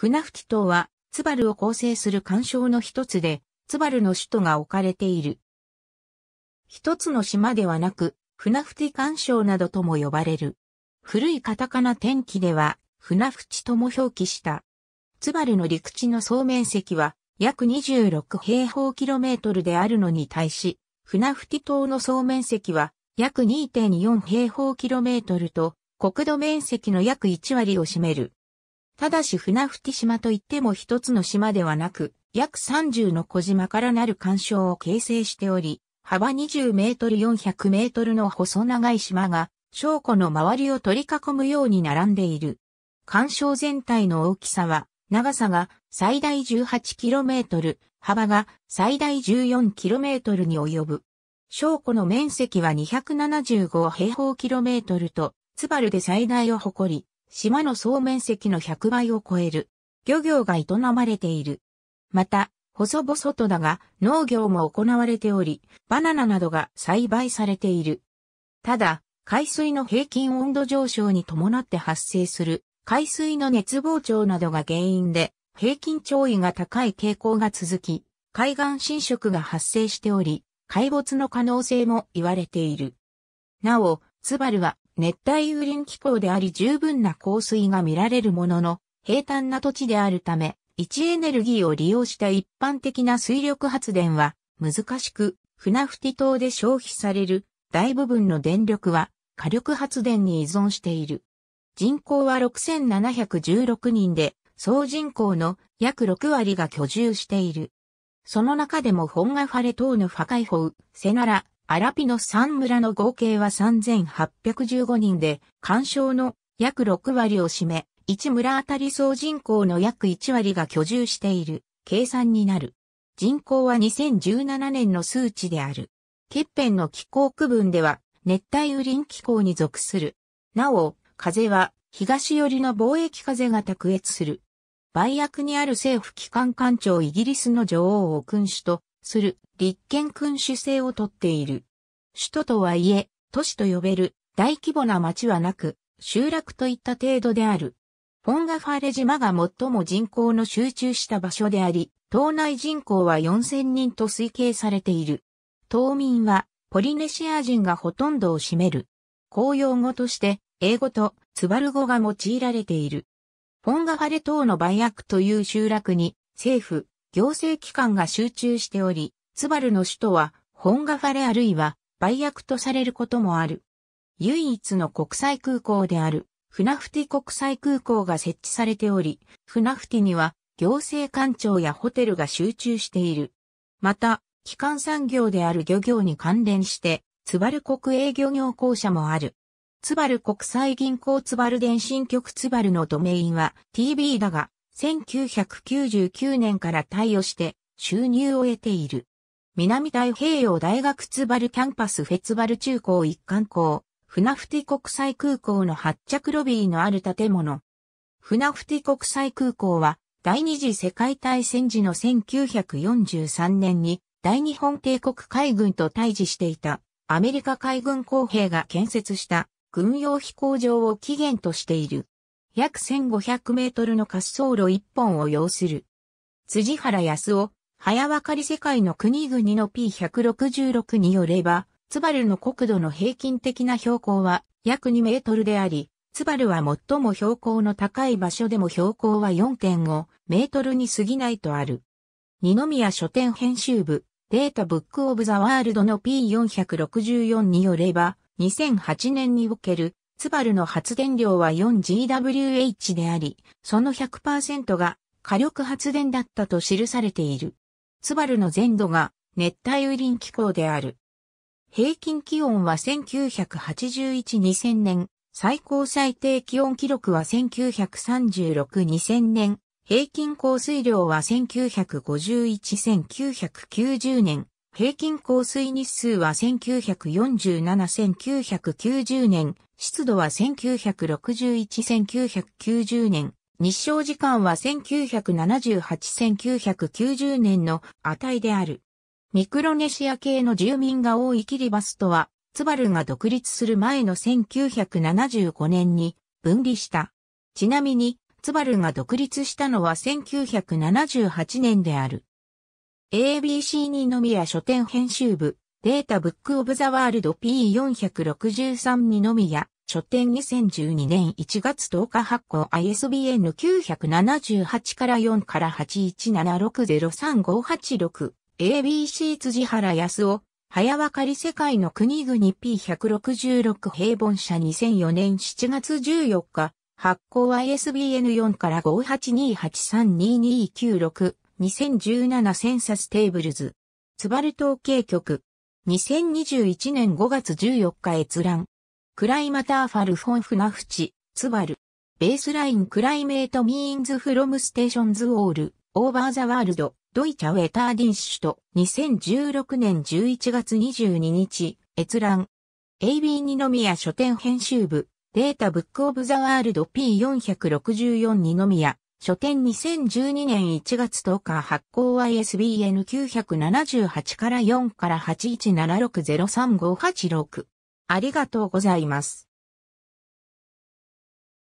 船吹島は、ツバルを構成する干渉の一つで、ツバルの首都が置かれている。一つの島ではなく、船吹干渉などとも呼ばれる。古いカタカナ天気では、船淵とも表記した。ツバルの陸地の総面積は、約26平方キロメートルであるのに対し、船吹島の総面積は、約2.4平方キロメートルと、国土面積の約1割を占める。ただし船淵島といっても一つの島ではなく、約30の小島からなる干渉を形成しており、幅20メートル400メートルの細長い島が、小湖の周りを取り囲むように並んでいる。干渉全体の大きさは、長さが最大1 8トル、幅が最大1 4トルに及ぶ。小湖の面積は275平方キロメートルと、ツバルで最大を誇り、島の総面積の100倍を超える漁業が営まれている。また、細々とだが農業も行われており、バナナなどが栽培されている。ただ、海水の平均温度上昇に伴って発生する海水の熱膨張などが原因で平均潮位が高い傾向が続き、海岸侵食が発生しており、海没の可能性も言われている。なお、ツバルは熱帯雨林気候であり十分な降水が見られるものの、平坦な土地であるため、位置エネルギーを利用した一般的な水力発電は難しく、船吹島で消費される大部分の電力は火力発電に依存している。人口は6716人で、総人口の約6割が居住している。その中でも本ンガファレ島のファカイホウ、セナラ、アラピの3村の合計は3815人で、干渉の約6割を占め、1村あたり総人口の約1割が居住している計算になる。人口は2017年の数値である。欠片の気候区分では熱帯雨林気候に属する。なお、風は東寄りの貿易風が卓越する。売約にある政府機関官庁イギリスの女王を君主とする立憲君主制をとっている。首都とはいえ、都市と呼べる大規模な町はなく、集落といった程度である。フォンガファレ島が最も人口の集中した場所であり、島内人口は4000人と推計されている。島民はポリネシア人がほとんどを占める。公用語として英語とツバル語が用いられている。フォンガファレ島のバイアクという集落に政府、行政機関が集中しており、ツバルの首都は本ガファレあるいは売約とされることもある。唯一の国際空港であるフナフティ国際空港が設置されており、フナフティには行政官庁やホテルが集中している。また、基幹産業である漁業に関連して、ツバル国営漁業公社もある。ツバル国際銀行ツバル電信局ツバルのドメインは TB だが、1999年から貸与して収入を得ている。南太平洋大学ツバルキャンパスフェツバル中高一貫校、フナフティ国際空港の発着ロビーのある建物。フナフティ国際空港は、第二次世界大戦時の1943年に、大日本帝国海軍と対峙していた、アメリカ海軍工兵が建設した、軍用飛行場を起源としている。約1500メートルの滑走路1本を要する。辻原康夫、早わかり世界の国々の P166 によれば、ツバルの国土の平均的な標高は約2メートルであり、ツバルは最も標高の高い場所でも標高は4.5メートルに過ぎないとある。二宮書店編集部、データブックオブザワールドの P464 によれば、2008年におけるツバルの発電量は 4GWh であり、その100%が火力発電だったと記されている。ツバルの全土が熱帯雨林気候である。平均気温は1981-2000年、最高最低気温記録は1936-2000年、平均降水量は1951-1990年、平均降水日数は1947-1990年、湿度は1961-1990年、日照時間は1978-1990年の値である。ミクロネシア系の住民が多いキリバスとは、ツバルが独立する前の1975年に分離した。ちなみに、ツバルが独立したのは1978年である。ABC 二宮書店編集部、データブックオブザワールド P463 二宮、書店2012年1月10日発行 ISBN 978から4から81760358 ABC 辻原康夫、早わかり世界の国々 P166 平凡社2004年7月14日、発行 ISBN4 から5 8 2 8 3 2 2 9 6 2017センサステーブルズ。ツバル統計局。2021年5月14日閲覧。クライマターファルフォンフナフチ、ツバル。ベースラインクライメートミーンズフロムステーションズオール、オーバーザワールド、ドイチャウェターディンシュと2016年11月22日、閲覧。AB 二宮書店編集部、データブックオブザワールド P464 二宮、書店2012年1月10日発行 ISBN978 から4から8 1 7 6 0 3 5 8 6ありがとうございます。